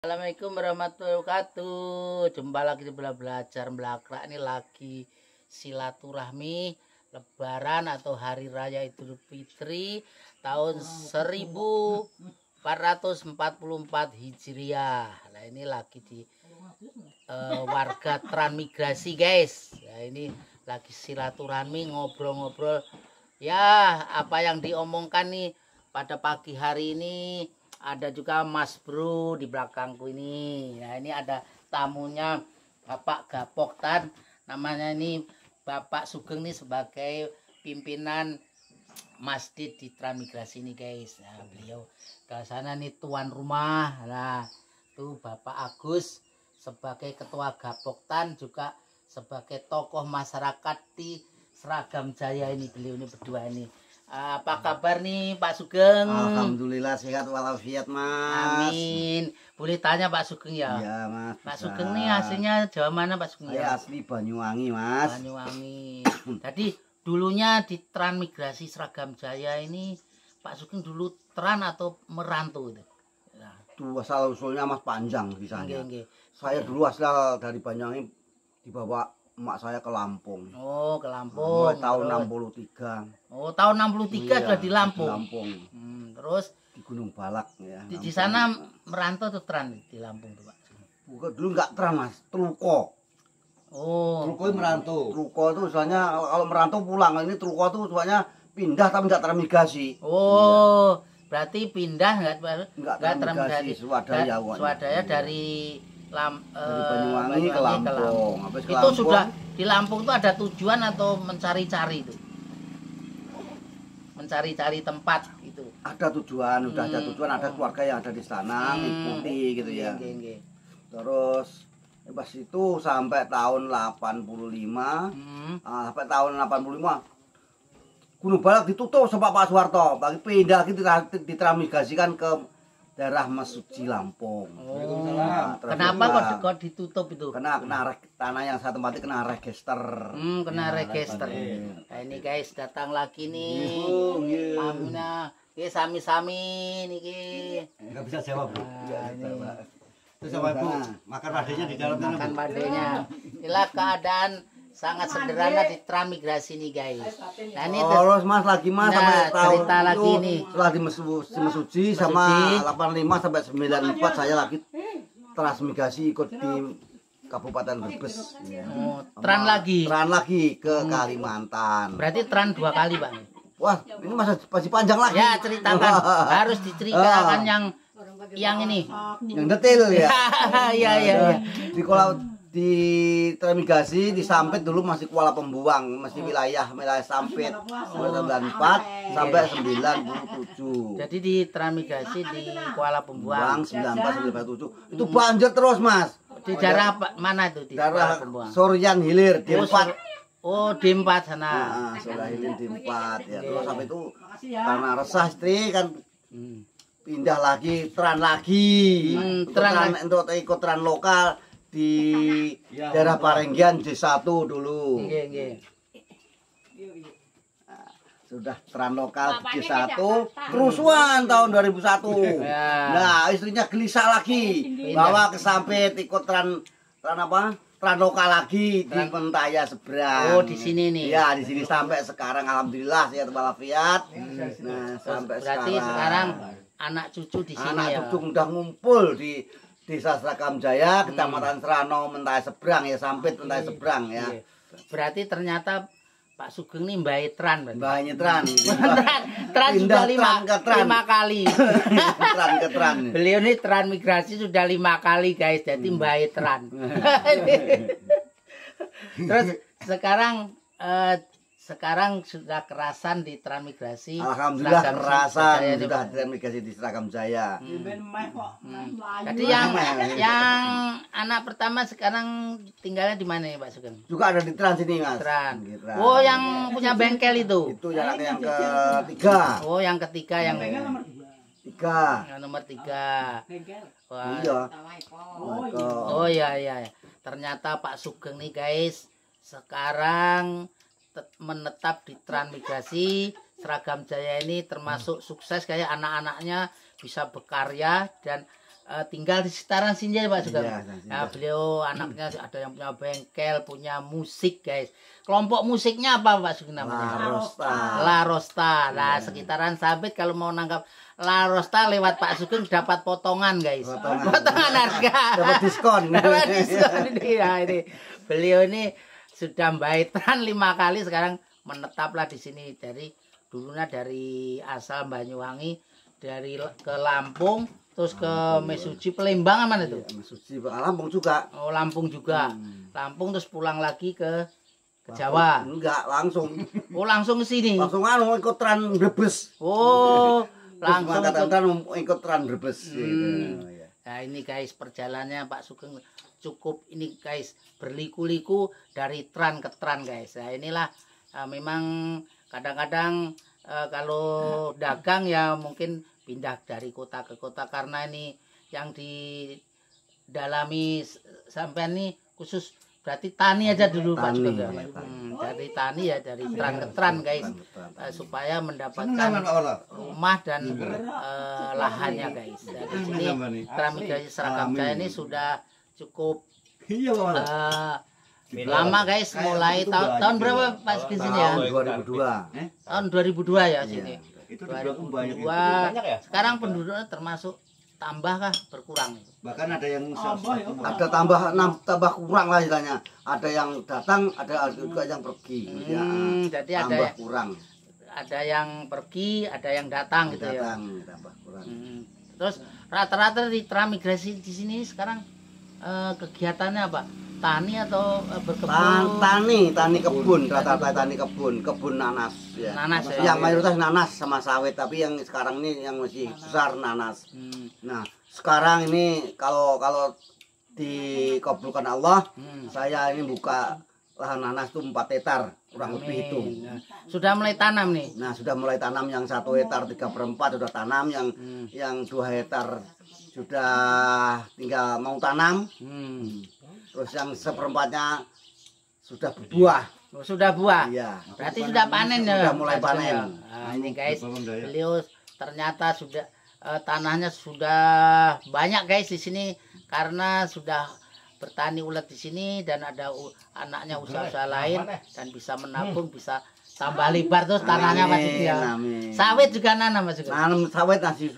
Assalamualaikum warahmatullahi wabarakatuh Jumpa lagi di Bela Belajar Belakra Ini lagi silaturahmi Lebaran atau Hari Raya Idul Fitri Tahun 1444 Hijriah Nah ini lagi di uh, warga transmigrasi guys Nah ini lagi silaturahmi ngobrol-ngobrol Ya apa yang diomongkan nih pada pagi hari ini ada juga Mas Bro di belakangku ini nah ini ada tamunya Bapak Gapoktan, namanya ini Bapak Sugeng nih sebagai pimpinan masjid di Tramigrasi ini guys nah beliau ke sana nih tuan rumah nah tuh Bapak Agus sebagai ketua Gapoktan juga sebagai tokoh masyarakat di Seragam Jaya ini beliau ini berdua ini Ah, apa kabar nih Pak Sugeng? Alhamdulillah sehat walafiat Mas. Amin. Boleh tanya Pak Sugeng ya? Iya Mas. Pak bisa. Sugeng nih aslinya Jawa mana Pak Sugeng? Saya ya? asli Banyuwangi Mas. Banyuwangi. Tadi dulunya di transmigrasi seragam Jaya ini Pak Sugeng dulu tran atau merantau itu? Nah. Tuh asal usulnya Mas panjang bisa. Saya dulu asal dari Banyuwangi dibawa emak saya ke Lampung. Oh, ke Lampung. Mulai tahun terus. 63. Oh, tahun 63 iya, sudah di Lampung. Di Lampung. Hmm, terus di Gunung Balak ya. Di, di sana merantau tuh teran di Lampung tuh, Pak. Bukan dulu enggak teran, Mas. Truko. Oh. Truko itu merantau. Truko itu soalnya kalau merantau pulang. Ini Truko itu soalnya pindah tapi enggak termigrasi. Oh. Iya. Berarti pindah enggak enggak termigrasi. Swadaya, Swadaya iya. dari Lam, dari eh, Banyuwangi, ke Lampung. Ke Lampung. Habis ke itu Lampung. sudah di Lampung itu ada tujuan atau mencari-cari itu? Mencari-cari tempat itu. Ada tujuan, sudah hmm. ada tujuan, ada keluarga yang ada di sana, hmm. ikuti gitu ya. Gini, gini. Terus eh, pas itu sampai tahun 85 hmm. uh, sampai tahun 85 Gunung Balak ditutup sama Pak Soeharto, bagi pindah gitu ditransmigrasikan ke daerah Mesuci Lampung. Oh. Kenapa kok kok ditutup itu? Kena kena reg, tanah yang satu mati kena register. Hmm, kena ya, register. Nah, nah, ini guys datang lagi nih. Pamina, iya. ya sami-sami niki. Enggak bisa jawab, bu itu iya, ini. Terus sama Ibu, makan padenya di dalam Makan padenya. Inilah keadaan sangat sederhana di transmigrasi nih guys. Nah ini oh, terus mas lagi mas nah, sampai tahun cerita lagi nih. Lagi mesuci, nah. mesuci sama 85 sampai 94 saya lagi nah. transmigrasi ikut di nah. Kabupaten Brebes. Oh, tran lagi. Tran lagi ke hmm. Kalimantan. Berarti tran dua kali bang. Wah ini masa masih panjang lagi. Ya ceritakan harus diceritakan ah. yang yang ini yang detail ya. Iya, iya iya. Di kolam di Transmigrasi di Sampit dulu masih kuala pembuang masih wilayah wilayah Sampit mulai empat sampai sembilan tujuh jadi di Transmigrasi di kuala pembuang sembilan empat sembilan tujuh iya. itu banjir terus mas di daerah mana itu di daerah sorian Hilir di oh, empat oh di empat sana nah, sorian Hilir di empat ya terus sampai itu ya. karena resah istri kan hmm. pindah lagi tran lagi hmm, tran, tran untuk ikut tran lokal di ya, daerah Parenggian C 1 dulu. Ah, sudah tren lokal C 1 kerusuhan tahun 2001. Ya. Nah, istrinya gelisah lagi iya, bawa ke sampit ikut tren tren apa? Tren lokal lagi di Pentaya seberang. Oh, di sini nih. Ya, di sini sampai sekarang alhamdulillah sehat walafiat. Hmm. Nah, sampai Berarti sekarang. sekarang anak cucu di sini anak ya. Anak cucu udah ngumpul di Desa Serakam Jaya, hmm. Kecamatan hmm. Serano, Mentai seberang ya, Sampit okay. Mentai seberang ya. Iya. Berarti ternyata Pak Sugeng ini Mbak Etran berarti. Mbak Etran. tran, tran sudah lima, tran lima kali. tran ke tran. Beliau ini tran migrasi sudah lima kali guys, jadi hmm. Mbak Etran. Terus sekarang eh, sekarang sudah kerasan di transmigrasi. Alhamdulillah kerasan sudah transmigrasi di Seragam Jaya. Hmm. Hmm. Jadi yang yang anak pertama sekarang tinggalnya di mana ya Pak Sugeng? Juga ada di Trans ini Mas. Tran. Oh yang punya bengkel itu. Itu yang yang ketiga. Oh yang ketiga yang. Bengkel nomor tiga. Yang nomor tiga. Oh, bengkel. Wah. Iya. Oh, iya. oh iya, iya iya. Ternyata Pak Sugeng nih guys sekarang menetap di transmigrasi seragam jaya ini termasuk hmm. sukses kayak anak-anaknya bisa berkarya dan uh, tinggal di sekitaran Sinjai Pak juga. Iya, ya, ya, beliau anaknya ada yang punya bengkel, punya musik guys. Kelompok musiknya apa Pak Sugeng namanya? La Rosta. La Rosta. Nah, yeah. sekitaran Sabit kalau mau nangkap La Rosta lewat Pak Sugeng dapat potongan guys. Potongan, potongan harga. Dapat diskon. dapat diskon. ini, ya, ini. Beliau ini sudah mbaitan lima kali sekarang menetaplah di sini dari dulunya dari asal Banyuwangi dari ke Lampung terus ke ya. Mesuji Palembang mana itu? Iya, Mesuji Lampung juga. Oh, Lampung juga. Hmm. Lampung terus pulang lagi ke ke Jawa. Enggak, langsung. Oh, langsung ke sini. Langsung anu ikut tren Brebes. Oh, langsung ikut tren Brebes hmm. gitu. Oh, iya. Nah, ini guys perjalanannya Pak Sugeng cukup ini guys berliku-liku dari tran ke tran guys nah inilah uh, memang kadang-kadang uh, kalau hmm. dagang ya mungkin pindah dari kota ke kota karena ini yang didalami sampai ini khusus berarti tani aja dulu tani, Pak Juga. Ya, iya, Hmm, oh, dari iya. tani ya dari tran ke tran guys uh, supaya mendapatkan rumah dan uh, lahannya guys jadi ini keramik seragam saya ini sudah cukup iya uh, kita lama guys mulai tahun tahun berapa pas di sini ya? Tahun 2002. Eh? Tahun 2002 ya sini. iya. Itu 2002. Banyak, itu banyak ya? Sekarang penduduknya termasuk tambah kah berkurang Bahkan ada yang oh, ya, ada tambah enam tambah kurang lah istilahnya. Ada yang datang, ada juga yang pergi hmm, gitu ya. jadi tambah ada tambah kurang. Ada yang pergi, ada yang datang ada gitu ya. datang, ya. tambah kurang. Hmm. Terus rata-rata di transmigrasi di sini sekarang Eh, kegiatannya apa? Tani atau uh, berkebun? Tani, tani kebun, rata-rata tani kebun, kebun nanas ya. Nanas ya. Ya, mayoritas nanas sama sawit, tapi yang sekarang ini yang masih nanas. besar nanas. Hmm. Nah, sekarang ini kalau kalau dikabulkan Allah, hmm. saya ini buka lahan nanas itu 4 hektar kurang lebih itu. Nah, sudah mulai tanam nih. Nah, sudah mulai tanam yang satu hektar tiga perempat sudah tanam yang hmm. yang dua hektar sudah tinggal mau tanam hmm. terus yang seperempatnya sudah berbuah oh, sudah buah iya berarti sudah panen ya sudah mulai panen nah, ini guys beliau ternyata sudah uh, tanahnya sudah banyak guys di sini karena sudah bertani ulat di sini dan ada anaknya usaha-usaha lain dan bisa hmm. menabung hmm. bisa tambah lebar terus tanahnya masih dia sawit juga nanam masih nanam sawit masih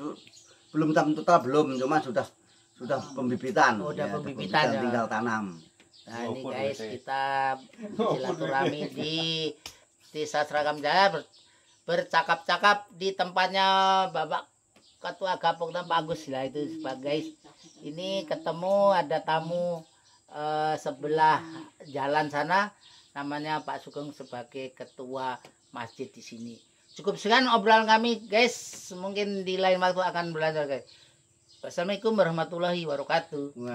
belum total belum cuma sudah sudah oh. pembibitan oh, ya, pembibitan ya. tinggal tanam nah ini guys kita silaturahmi di desa Seragam Jaya bercakap-cakap di tempatnya Bapak Ketua Gapok tempat Agus lah itu guys ini ketemu ada tamu uh, sebelah jalan sana namanya Pak Sugeng sebagai ketua masjid di sini cukup sekian obrolan kami guys mungkin di lain waktu akan belajar guys Wassalamualaikum warahmatullahi wabarakatuh.